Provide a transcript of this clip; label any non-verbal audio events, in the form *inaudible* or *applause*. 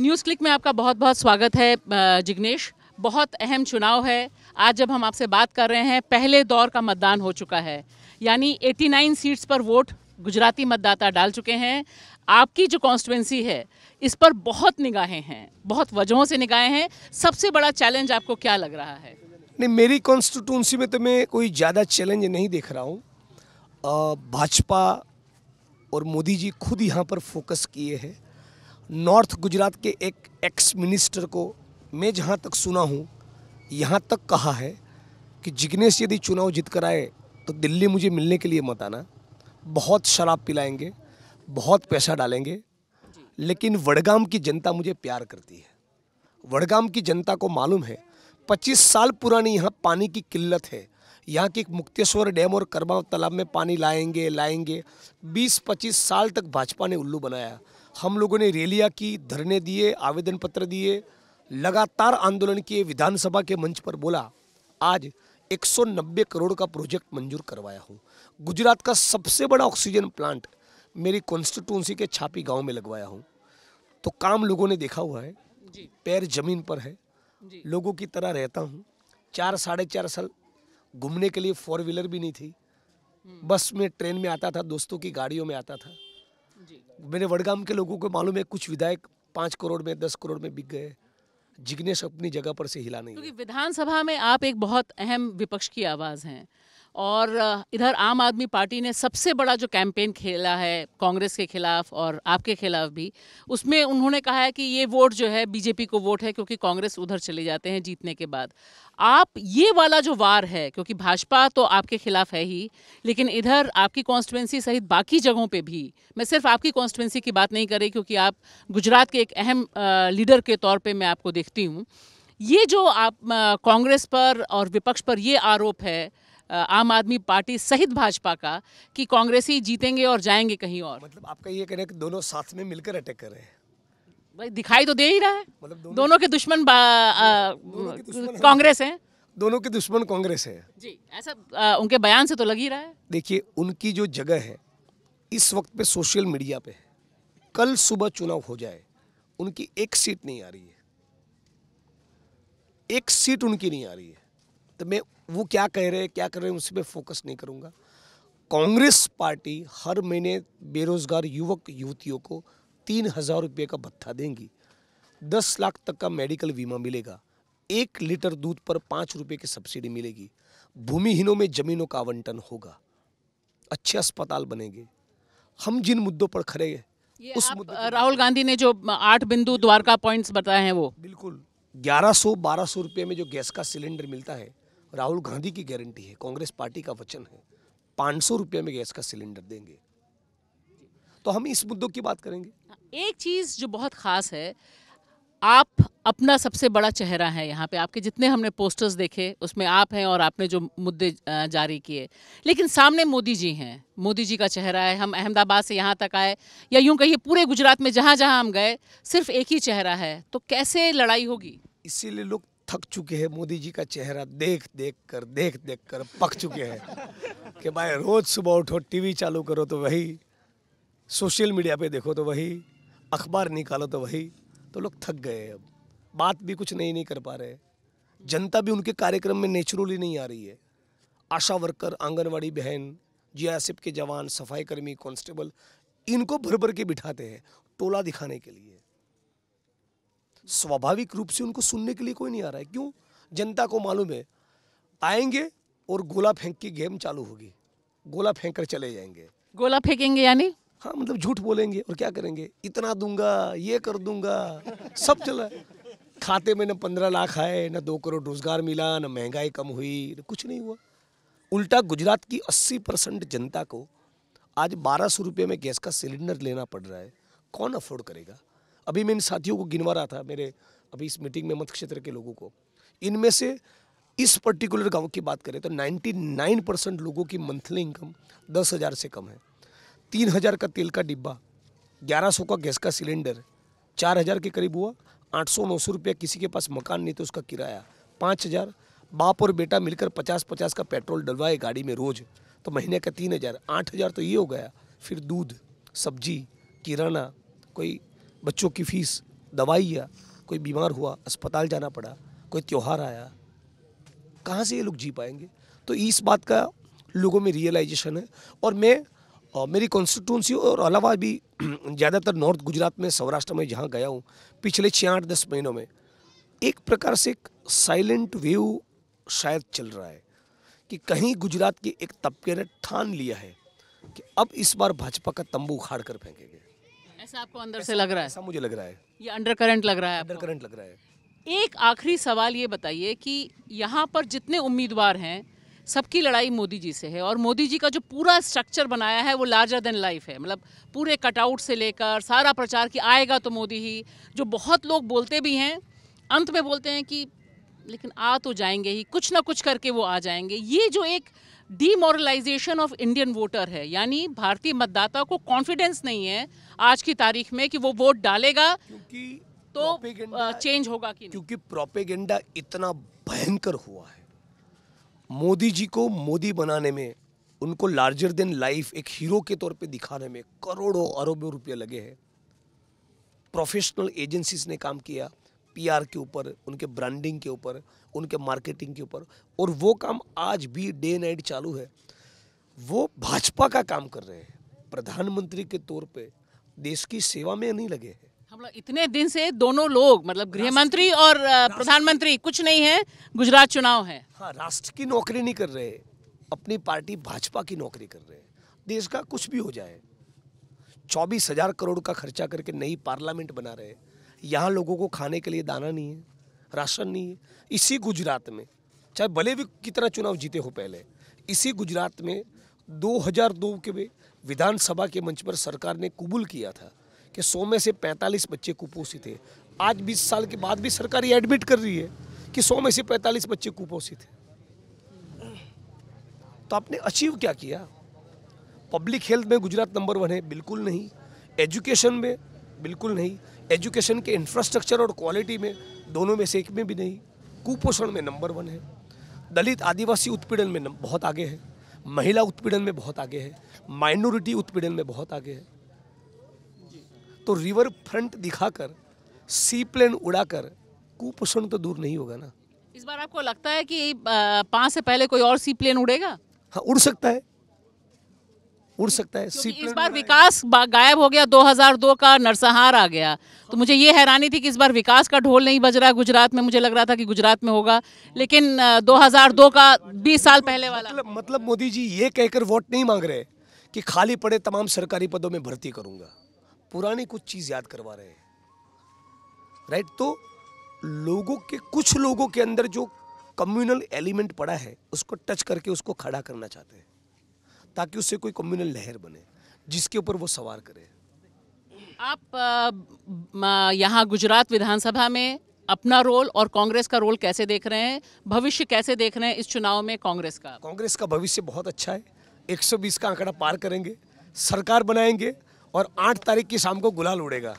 News click में आपका बहुत बहुत स्वागत है जिग्नेश बहुत अहम चुनाव है आज जब हम आपसे बात कर रहे हैं पहले दौर का मतदान हो चुका है यानी 89 सीट्स पर वोट गुजराती मतदाता डाल चुके हैं आपकी जो कॉन्स्टिट्यूंसी है इस पर बहुत निगाहें हैं बहुत वजहों से निगाहें हैं सबसे बड़ा चैलेंज आपको क्या लग रहा है नहीं मेरी कॉन्स्टिट्यूंसी में तो मैं कोई ज़्यादा चैलेंज नहीं देख रहा हूँ भाजपा और मोदी जी खुद यहाँ पर फोकस किए हैं नॉर्थ गुजरात के एक एक्स मिनिस्टर को मैं जहाँ तक सुना हूँ यहाँ तक कहा है कि जिग्नेश यदि चुनाव जीत कर आए तो दिल्ली मुझे मिलने के लिए मत आना बहुत शराब पिलाएंगे बहुत पैसा डालेंगे लेकिन वडगाम की जनता मुझे प्यार करती है वडगाम की जनता को मालूम है 25 साल पुरानी यहाँ पानी की किल्लत है यहाँ की मुक्तेश्वर डैम और करमाव तालाब में पानी लाएंगे लाएंगे 20-25 साल तक भाजपा ने उल्लू बनाया हम लोगों ने रैलियाँ की धरने दिए आवेदन पत्र दिए लगातार आंदोलन किए विधानसभा के मंच पर बोला आज 190 करोड़ का प्रोजेक्ट मंजूर करवाया हूँ गुजरात का सबसे बड़ा ऑक्सीजन प्लांट मेरी कॉन्स्टिट्यूंसी के छापी गांव में लगवाया हूँ तो काम लोगों ने देखा हुआ है पैर जमीन पर है लोगों की तरह रहता हूँ चार साढ़े चार साल घूमने के लिए फोर व्हीलर भी नहीं थी हम्म। बस में ट्रेन में आता था दोस्तों की गाड़ियों में आता था मेरे वडगाम के लोगों को मालूम है कुछ विधायक पाँच करोड़ में दस करोड़ में बिक गए जिग्नेश अपनी जगह पर से हिला नहीं क्योंकि विधानसभा में आप एक बहुत अहम विपक्ष की आवाज़ हैं और इधर आम आदमी पार्टी ने सबसे बड़ा जो कैंपेन खेला है कांग्रेस के खिलाफ और आपके खिलाफ भी उसमें उन्होंने कहा है कि ये वोट जो है बीजेपी को वोट है क्योंकि कांग्रेस उधर चले जाते हैं जीतने के बाद आप ये वाला जो वार है क्योंकि भाजपा तो आपके खिलाफ है ही लेकिन इधर आपकी कॉन्स्टिट्युएंसी सहित बाकी जगहों पर भी मैं सिर्फ आपकी कॉन्स्टिट्युएंसी की बात नहीं कर रही क्योंकि आप गुजरात के एक अहम लीडर के तौर पर मैं आपको देखती हूँ ये जो आप कांग्रेस पर और विपक्ष पर ये आरोप है आम आदमी पार्टी सहित भाजपा का कि कांग्रेस ही जीतेंगे और जाएंगे कहीं और मतलब आपका ये कहना है कि दोनों साथ में मिलकर अटैक कर रहे हैं भाई दिखाई तो दे ही रहा है मतलब दोनों, दोनों के दुश्मन कांग्रेस हैं दोनों के दुश्मन कांग्रेस हैं जी ऐसा आ, उनके बयान से तो लग ही रहा है देखिए उनकी जो जगह है इस वक्त पे सोशल मीडिया पे है कल सुबह चुनाव हो जाए उनकी एक सीट नहीं आ रही है एक सीट उनकी नहीं आ रही है तो मैं वो क्या कह रहे हैं क्या कर रहे हैं उस पर फोकस नहीं करूँगा कांग्रेस पार्टी हर महीने बेरोजगार युवक युवतियों को तीन हज़ार रुपये का भत्ता देंगी दस लाख तक का मेडिकल बीमा मिलेगा एक लीटर दूध पर पाँच रुपये की सब्सिडी मिलेगी भूमिहीनों में ज़मीनों का आवंटन होगा अच्छे अस्पताल बनेंगे हम जिन मुद्दों पर खड़े हैं उस राहुल गांधी ने जो आठ बिंदु द्वारका पॉइंट्स बताए हैं वो बिल्कुल ग्यारह सौ बारह सौ रुपये में जो गैस का सिलेंडर मिलता है राहुल गांधी की गारंटी है कांग्रेस पार्टी का वचन है पांच सौ रुपये में गैस का सिलेंडर देंगे तो हम इस मुद्दों की बात करेंगे एक चीज़ जो बहुत ख़ास है आप अपना सबसे बड़ा चेहरा है यहाँ पे आपके जितने हमने पोस्टर्स देखे उसमें आप हैं और आपने जो मुद्दे जारी किए लेकिन सामने मोदी जी हैं मोदी जी का चेहरा है हम अहमदाबाद से यहाँ तक आए या यूं कहिए पूरे गुजरात में जहाँ जहाँ हम गए सिर्फ एक ही चेहरा है तो कैसे लड़ाई होगी इसीलिए लोग थक चुके हैं मोदी जी का चेहरा देख देख कर देख देख कर पक चुके हैं *laughs* कि भाई रोज़ सुबह उठो टीवी चालू करो तो वही सोशल मीडिया पे देखो तो वही अखबार निकालो तो वही तो लोग थक गए अब बात भी कुछ नहीं नहीं कर पा रहे जनता भी उनके कार्यक्रम में नेचुरली नहीं आ रही है आशा वर्कर आंगनवाड़ी बहन जी के जवान सफाई कर्मी इनको भर भर के बिठाते हैं टोला दिखाने के लिए स्वाभाविक रूप से उनको सुनने के लिए कोई नहीं आ रहा है क्यों जनता को मालूम है आएंगे और गोला फेंक की गेम चालू होगी गोला फेंक कर चले जाएंगे गोला फेंकेंगे यानी हाँ मतलब झूठ बोलेंगे और क्या करेंगे इतना दूंगा ये कर दूंगा सब चला खाते में न पंद्रह लाख आए न दो करोड़ रोजगार मिला न महंगाई कम हुई न कुछ नहीं हुआ उल्टा गुजरात की अस्सी परसेंट जनता को आज बारह सौ रुपये में गैस का सिलेंडर लेना पड़ रहा है कौन अफोर्ड करेगा अभी मैं इन साथियों को गिनवा रहा था मेरे अभी इस मीटिंग में मध्य क्षेत्र के लोगों को इनमें से इस पर्टिकुलर गांव की बात करें तो 99 परसेंट लोगों की मंथली इनकम दस हज़ार से कम है तीन हज़ार का तेल का डिब्बा ग्यारह सौ का गैस का सिलेंडर चार हज़ार के करीब हुआ आठ सौ नौ सौ रुपया किसी के पास मकान नहीं तो उसका किराया पाँच हज़ार बाप और बेटा मिलकर पचास पचास का पेट्रोल डलवाए गाड़ी में रोज़ तो महीने का तीन हज़ार आठ हज़ार तो ये हो गया फिर दूध सब्जी किराना कोई बच्चों की फीस दवाई या कोई बीमार हुआ अस्पताल जाना पड़ा कोई त्यौहार आया कहाँ से ये लोग जी पाएंगे तो इस बात का लोगों में रियलाइजेशन है और मैं और मेरी कॉन्स्टिट्यूंसी और अलावा भी ज़्यादातर नॉर्थ गुजरात में सौराष्ट्र में जहाँ गया हूँ पिछले छः आठ दस महीनों में एक प्रकार से एक साइलेंट वेव शायद चल रहा है कि कहीं गुजरात के एक तबके ने ठान लिया है कि अब इस बार भाजपा का तंबू उखाड़ कर फेंकेंगे ऐसा आपको अंदर से लग रहा है ऐसा मुझे लग रहा है ये अंडर करंट लग रहा है अंडर करंट लग रहा है एक आखिरी सवाल ये बताइए कि यहाँ पर जितने उम्मीदवार हैं सबकी लड़ाई मोदी जी से है और मोदी जी का जो पूरा स्ट्रक्चर बनाया है वो लार्जर देन लाइफ है मतलब पूरे कटआउट से लेकर सारा प्रचार कि आएगा तो मोदी ही जो बहुत लोग बोलते भी हैं अंत में बोलते हैं कि लेकिन आ तो जाएंगे ही कुछ ना कुछ करके वो आ जाएंगे ये जो एक डीमोरलाइजेशन ऑफ इंडियन वोटर है यानी भारतीय मतदाता को कॉन्फिडेंस नहीं है आज की तारीख में कि वो वोट डालेगा क्योंकि तो चेंज होगा कि क्योंकि प्रोपेगेंडा इतना भयंकर हुआ है मोदी जी को मोदी बनाने में उनको लार्जर देन लाइफ एक हीरो के तौर पे दिखाने में करोड़ों अरबों रुपये लगे हैं प्रोफेशनल एजेंसीज ने काम किया पीआर के ऊपर उनके ब्रांडिंग के ऊपर उनके मार्केटिंग के ऊपर और वो काम आज भी डे नाइट चालू है वो भाजपा का काम कर रहे हैं प्रधानमंत्री के तौर पे देश की सेवा में नहीं लगे हैं हम लोग इतने दिन से दोनों लोग मतलब गृह मंत्री और प्रधानमंत्री कुछ नहीं है गुजरात चुनाव है हाँ राष्ट्र की नौकरी नहीं कर रहे अपनी पार्टी भाजपा की नौकरी कर रहे हैं देश का कुछ भी हो जाए चौबीस हजार करोड़ का खर्चा करके नई पार्लियामेंट बना रहे हैं यहाँ लोगों को खाने के लिए दाना नहीं है राशन नहीं है इसी गुजरात में चाहे भले भी कितना चुनाव जीते हो पहले इसी गुजरात में 2002 के विधानसभा के मंच पर सरकार ने कबूल किया था कि 100 में से 45 बच्चे कुपोषित है आज 20 साल के बाद भी सरकार ये एडमिट कर रही है कि 100 में से 45 बच्चे कुपोषित थे तो आपने अचीव क्या किया पब्लिक हेल्थ में गुजरात नंबर वन है बिल्कुल नहीं एजुकेशन में बिल्कुल नहीं एजुकेशन के इंफ्रास्ट्रक्चर और क्वालिटी में दोनों में से एक में भी नहीं कुपोषण में नंबर वन है दलित आदिवासी उत्पीड़न में बहुत आगे है महिला उत्पीड़न में बहुत आगे है माइनॉरिटी उत्पीड़न में बहुत आगे है तो रिवर फ्रंट दिखाकर सी प्लेन उड़ाकर कुपोषण तो दूर नहीं होगा ना इस बार आपको लगता है कि पाँच से पहले कोई और सी प्लेन उड़ेगा हाँ उड़ सकता है उड़ सकता है सी इस बार विकास गायब हो गया 2002 का नरसंहार आ गया तो हाँ। मुझे ये हैरानी थी कि इस बार विकास का ढोल नहीं बज रहा गुजरात में मुझे लग रहा था कि गुजरात में होगा लेकिन 2002 का 20 साल पहले वाला मतलब, मतलब मोदी जी ये कहकर वोट नहीं मांग रहे कि खाली पड़े तमाम सरकारी पदों में भर्ती करूंगा पुरानी कुछ चीज़ याद करवा रहे राइट तो लोगों के कुछ लोगों के अंदर जो कम्युनल एलिमेंट पड़ा है उसको टच करके उसको खड़ा करना चाहते हैं ताकि उससे कोई कम्युनल लहर बने जिसके ऊपर वो सवार करे आप यहाँ गुजरात विधानसभा में अपना रोल और कांग्रेस का रोल कैसे देख रहे हैं भविष्य कैसे देख रहे हैं इस चुनाव में कांग्रेस का कांग्रेस का भविष्य बहुत अच्छा है 120 का आंकड़ा पार करेंगे सरकार बनाएंगे और 8 तारीख की शाम को गुलाल उड़ेगा